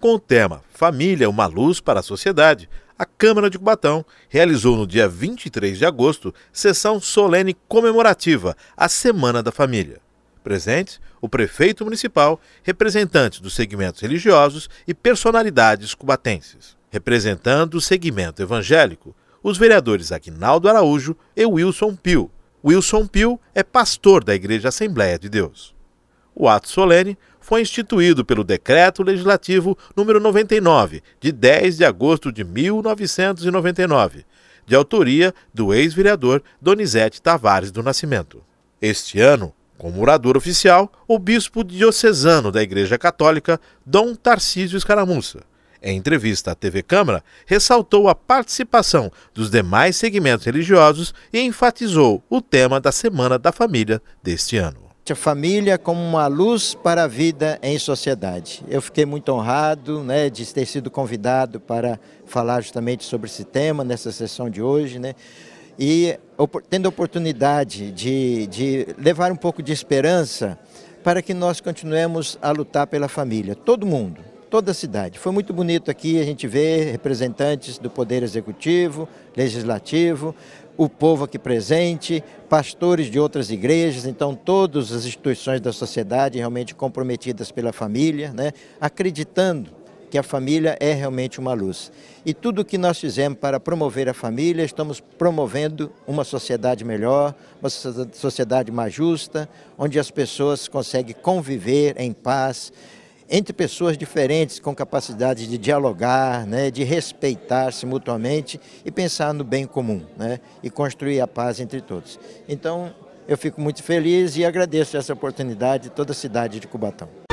Com o tema Família, uma luz para a sociedade, a Câmara de Cubatão realizou no dia 23 de agosto sessão solene comemorativa à Semana da Família. Presentes, o prefeito municipal, representantes dos segmentos religiosos e personalidades cubatenses. Representando o segmento evangélico, os vereadores Aguinaldo Araújo e Wilson Pio. Wilson Pio é pastor da Igreja Assembleia de Deus. O ato solene foi instituído pelo Decreto Legislativo número 99, de 10 de agosto de 1999, de autoria do ex-vereador Donizete Tavares do Nascimento. Este ano, como orador oficial, o bispo diocesano da Igreja Católica, Dom Tarcísio Escaramuça. Em entrevista à TV Câmara, ressaltou a participação dos demais segmentos religiosos e enfatizou o tema da Semana da Família deste ano a família como uma luz para a vida em sociedade. Eu fiquei muito honrado né, de ter sido convidado para falar justamente sobre esse tema nessa sessão de hoje. Né? E tendo a oportunidade de, de levar um pouco de esperança para que nós continuemos a lutar pela família, todo mundo, toda a cidade. Foi muito bonito aqui a gente ver representantes do Poder Executivo, Legislativo, o povo aqui presente, pastores de outras igrejas, então todas as instituições da sociedade realmente comprometidas pela família, né, acreditando que a família é realmente uma luz. E tudo o que nós fizemos para promover a família, estamos promovendo uma sociedade melhor, uma sociedade mais justa, onde as pessoas conseguem conviver em paz, entre pessoas diferentes, com capacidade de dialogar, né, de respeitar-se mutuamente e pensar no bem comum né, e construir a paz entre todos. Então, eu fico muito feliz e agradeço essa oportunidade de toda a cidade de Cubatão.